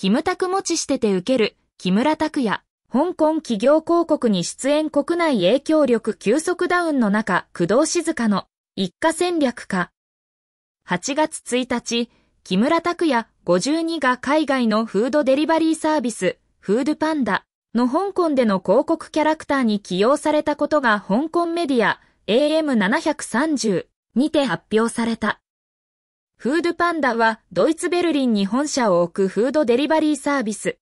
キムタク持ちしてて受ける、木村拓也。香港企業広告に出演国内影響力急速ダウンの中、工藤静香の一家戦略か。8月1日、木村拓也52が海外のフードデリバリーサービス、フードパンダの香港での広告キャラクターに起用されたことが香港メディア AM730 にて発表された。フードパンダはドイツベルリンに本社を置くフードデリバリーサービス。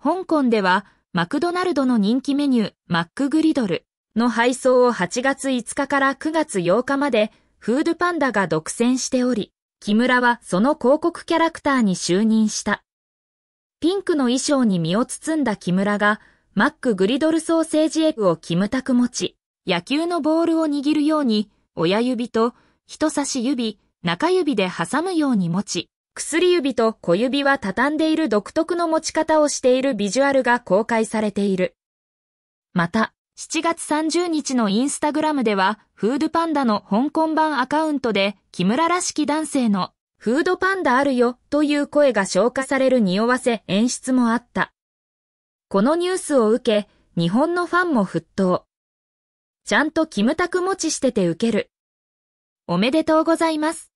香港ではマクドナルドの人気メニューマックグリドルの配送を8月5日から9月8日までフードパンダが独占しており、木村はその広告キャラクターに就任した。ピンクの衣装に身を包んだ木村がマックグリドルソーセージエッグをキムタク持ち、野球のボールを握るように親指と人差し指、中指で挟むように持ち、薬指と小指は畳んでいる独特の持ち方をしているビジュアルが公開されている。また、7月30日のインスタグラムでは、フードパンダの香港版アカウントで、木村らしき男性の、フードパンダあるよという声が消化される匂わせ演出もあった。このニュースを受け、日本のファンも沸騰。ちゃんとキムタク持ちしてて受ける。おめでとうございます。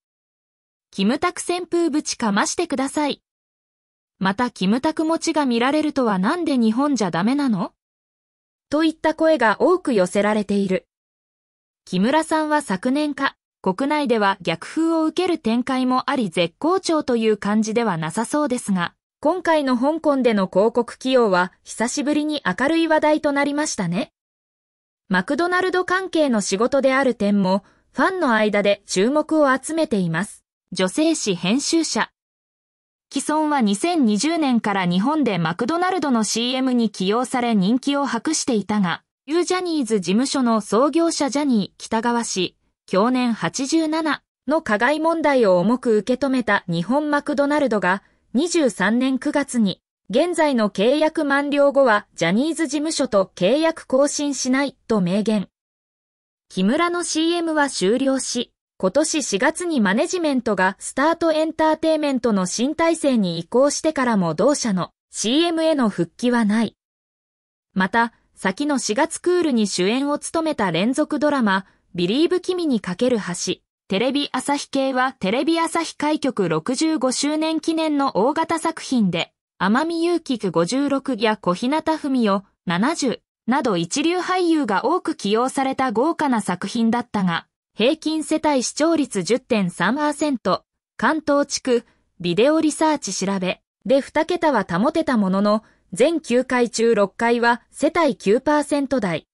キムタク旋風ぶちかましてください。またキムタク持ちが見られるとはなんで日本じゃダメなのといった声が多く寄せられている。木村さんは昨年か、国内では逆風を受ける展開もあり絶好調という感じではなさそうですが、今回の香港での広告起用は久しぶりに明るい話題となりましたね。マクドナルド関係の仕事である点も、ファンの間で注目を集めています。女性誌編集者。既存は2020年から日本でマクドナルドの CM に起用され人気を博していたが、ユージャニーズ事務所の創業者ジャニー北川氏、去年87の加害問題を重く受け止めた日本マクドナルドが、23年9月に、現在の契約満了後はジャニーズ事務所と契約更新しないと明言。木村の CM は終了し、今年4月にマネジメントがスタートエンターテイメントの新体制に移行してからも同社の CM への復帰はない。また、先の4月クールに主演を務めた連続ドラマ、ビリーブ君にかける橋、テレビ朝日系はテレビ朝日開局65周年記念の大型作品で、天海祐希56や小日向文世70など一流俳優が多く起用された豪華な作品だったが、平均世帯視聴率10.3%、関東地区、ビデオリサーチ調べ、で2桁は保てたものの、全9回中6回は世帯9%台。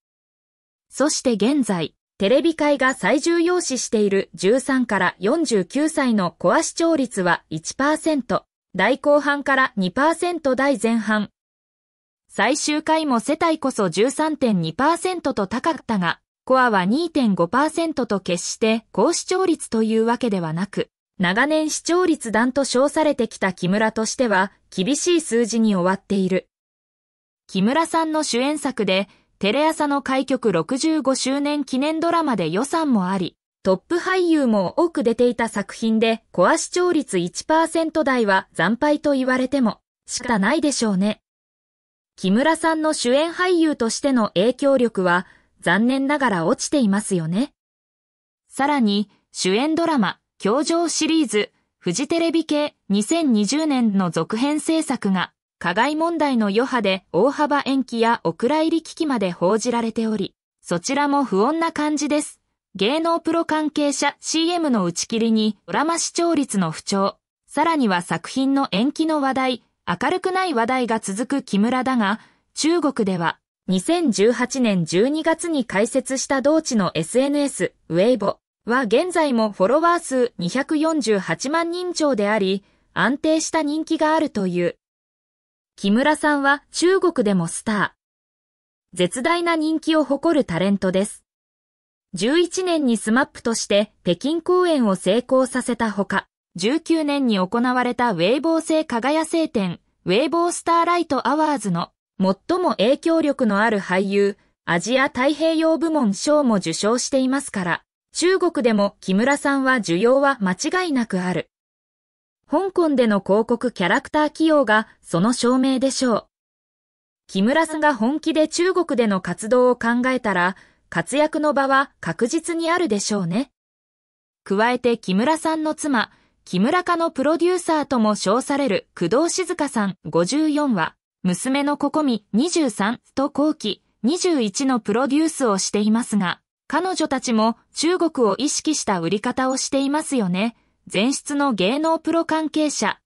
そして現在、テレビ界が最重要視している13から49歳のコア視聴率は1%、大後半から2%台前半。最終回も世帯こそ13.2%と高かったが、コアは2.5%と決して高視聴率というわけではなく、長年視聴率段と称されてきた木村としては厳しい数字に終わっている。木村さんの主演作でテレ朝の開局65周年記念ドラマで予算もあり、トップ俳優も多く出ていた作品でコア視聴率1%台は惨敗と言われても仕方ないでしょうね。木村さんの主演俳優としての影響力は残念ながら落ちていますよね。さらに、主演ドラマ、教場シリーズ、フジテレビ系2020年の続編制作が、加害問題の余波で大幅延期やお蔵入り危機まで報じられており、そちらも不穏な感じです。芸能プロ関係者 CM の打ち切りにドラマ視聴率の不調、さらには作品の延期の話題、明るくない話題が続く木村だが、中国では2018年12月に開設した同地の SNS、ウェイボは現在もフォロワー数248万人超であり、安定した人気があるという。木村さんは中国でもスター。絶大な人気を誇るタレントです。11年にスマップとして北京公演を成功させたほか、19年に行われたウェイボー製加賀屋製展、ウェイボースターライトアワーズの最も影響力のある俳優、アジア太平洋部門賞も受賞していますから、中国でも木村さんは需要は間違いなくある。香港での広告キャラクター起用がその証明でしょう。木村さんが本気で中国での活動を考えたら、活躍の場は確実にあるでしょうね。加えて木村さんの妻、木村家のプロデューサーとも称される工藤静香さん54話。娘のココミ23と後期21のプロデュースをしていますが、彼女たちも中国を意識した売り方をしていますよね。前出の芸能プロ関係者